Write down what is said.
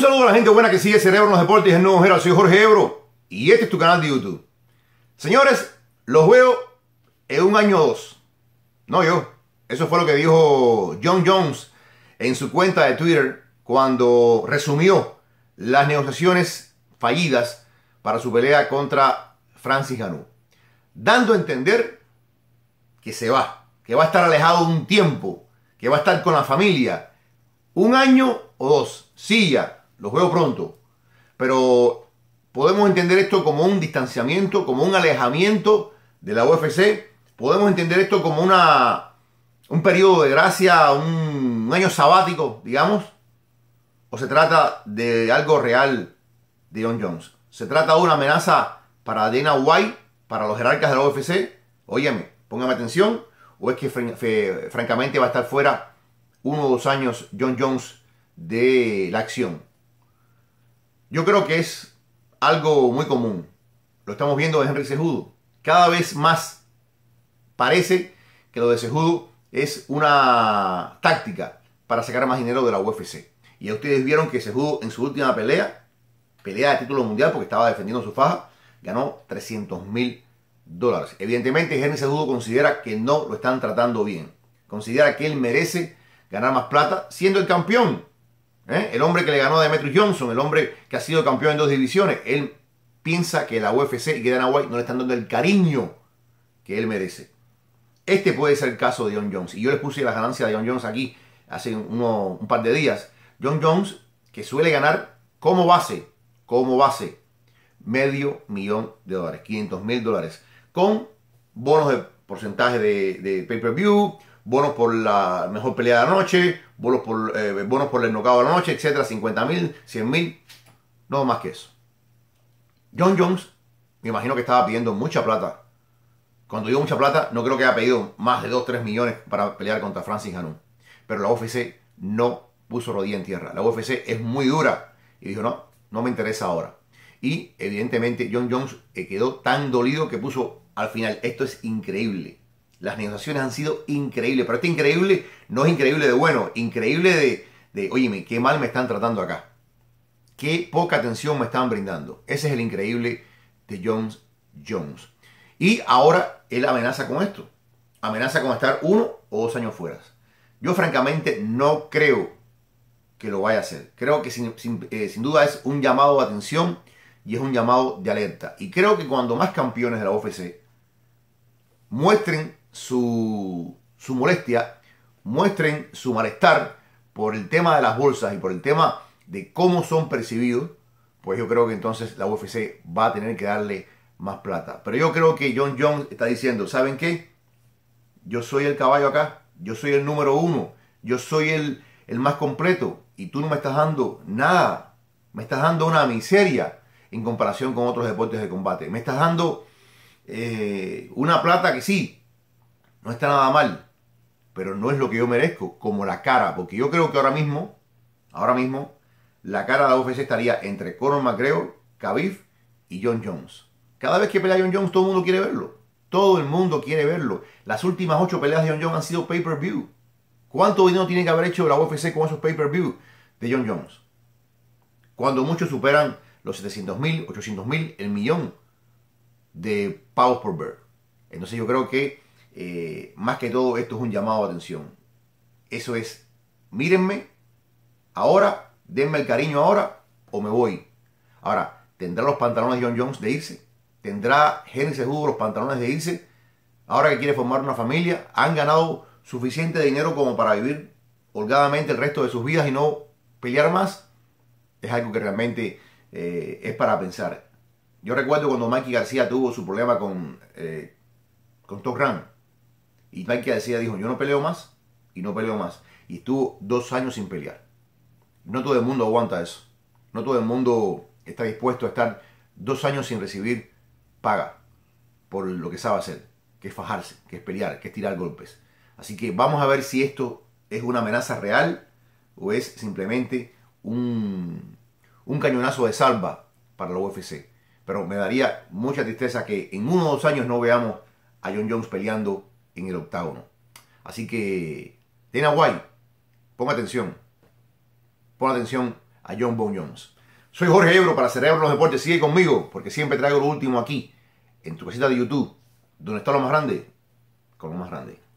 Un saludo a la gente buena que sigue Cerebro en los Deportes en Nuevo Héroe. Soy Jorge Ebro y este es tu canal de YouTube. Señores, los veo en un año o dos. No yo. Eso fue lo que dijo John Jones en su cuenta de Twitter cuando resumió las negociaciones fallidas para su pelea contra Francis Ganú. Dando a entender que se va, que va a estar alejado un tiempo, que va a estar con la familia, un año o dos, silla, los veo pronto. Pero podemos entender esto como un distanciamiento, como un alejamiento de la UFC. Podemos entender esto como una, un periodo de gracia, un, año sabático, digamos. O se trata de algo real de John Jones. Se trata de una amenaza para Dana White, para los jerarcas de la UFC. Óyeme, póngame atención. O es que francamente va a estar fuera uno o dos años John Jones de la acción. Yo creo que es algo muy común. Lo estamos viendo en Henry Sejudo. Cada vez más parece que lo de Sejudo es una táctica para sacar más dinero de la UFC. Y ya ustedes vieron que Sejudo en su última pelea, pelea de título mundial porque estaba defendiendo su faja, ganó 300 mil dólares. Evidentemente Henry Sejudo considera que no lo están tratando bien. Considera que él merece ganar más plata siendo el campeón ¿Eh? El hombre que le ganó a Demetrius Johnson, el hombre que ha sido campeón en dos divisiones, él piensa que la UFC y que Dana White no le están dando el cariño que él merece. Este puede ser el caso de John Jones. Y yo les puse las ganancias de John Jones aquí hace un par de días. John Jones, que suele ganar como base, como base, medio millón de dólares, 500 mil dólares, con bonos de porcentaje de pay-per-view, bonos por la mejor pelea de la noche, bonos por, eh, bonos por el knockout de la noche, etcétera, 50 mil, 100 mil, no más que eso. John Jones, me imagino que estaba pidiendo mucha plata. Cuando dio mucha plata, no creo que haya pedido más de 2, 3 millones para pelear contra Francis Hanum. Pero la UFC no puso rodilla en tierra. La UFC es muy dura. Y dijo, no, no me interesa ahora. Y evidentemente John Jones eh, quedó tan dolido que puso al final, esto es increíble. Las negociaciones han sido increíbles, pero este increíble no es increíble de bueno, increíble de, de oye, qué mal me están tratando acá. Qué poca atención me están brindando. Ese es el increíble de Jones Jones. Y ahora él amenaza con esto. Amenaza con estar uno o dos años fuera. Yo francamente no creo que lo vaya a hacer. Creo que sin, sin, eh, duda es un llamado de atención y es un llamado de alerta. Y creo que cuando más campeones de la OFC muestren su, molestia, muestren su malestar por el tema de las bolsas y por el tema de cómo son percibidos, pues yo creo que entonces la UFC va a tener que darle más plata. Pero yo creo que John Jones está diciendo, ¿saben qué? Yo soy el caballo acá, yo soy el número uno, yo soy el, más completo y tú no me estás dando nada, me estás dando una miseria en comparación con otros deportes de combate, me estás dando eh, una plata que sí, no está nada mal, pero no es lo que yo merezco, como la cara, porque yo creo que ahora mismo, ahora mismo, la cara de la UFC estaría entre Conor McGregor, Khabib y John Jones. Cada vez que pelea John Jones, todo el mundo quiere verlo. Todo el mundo quiere verlo. Las últimas ocho peleas de John Jones han sido pay-per-view. ¿Cuánto dinero tiene que haber hecho la UFC con esos pay-per-view de John Jones? Cuando muchos superan los 700 mil, 800 mil, el millón de pavos por ver. Entonces yo creo que eh, más que todo, esto es un llamado de atención. Eso es, mírenme ahora, denme el cariño ahora o me voy. Ahora, ¿tendrá los pantalones John Jones de irse? ¿Tendrá Henry Hugo los pantalones de irse? Ahora que quiere formar una familia, ¿han ganado suficiente dinero como para vivir holgadamente el resto de sus vidas y no pelear más? Es algo que realmente eh, es para pensar. Yo recuerdo cuando Mikey García tuvo su problema con, eh, con Top y Mike decía, dijo, yo no peleo más y no peleo más. Y estuvo dos años sin pelear. No todo el mundo aguanta eso. No todo el mundo está dispuesto a estar dos años sin recibir paga por lo que sabe hacer, que es fajarse, que es pelear, que es tirar golpes. Así que vamos a ver si esto es una amenaza real o es simplemente un, un cañonazo de salva para la UFC. Pero me daría mucha tristeza que en uno o dos años no veamos a John Jones peleando en el octágono. Así que, a White, ponga atención. ponga atención a John Bon Soy Jorge Ebro para Cerebro los Deportes. Sigue conmigo porque siempre traigo lo último aquí, en tu casita de YouTube, donde está lo más grande, con lo más grande.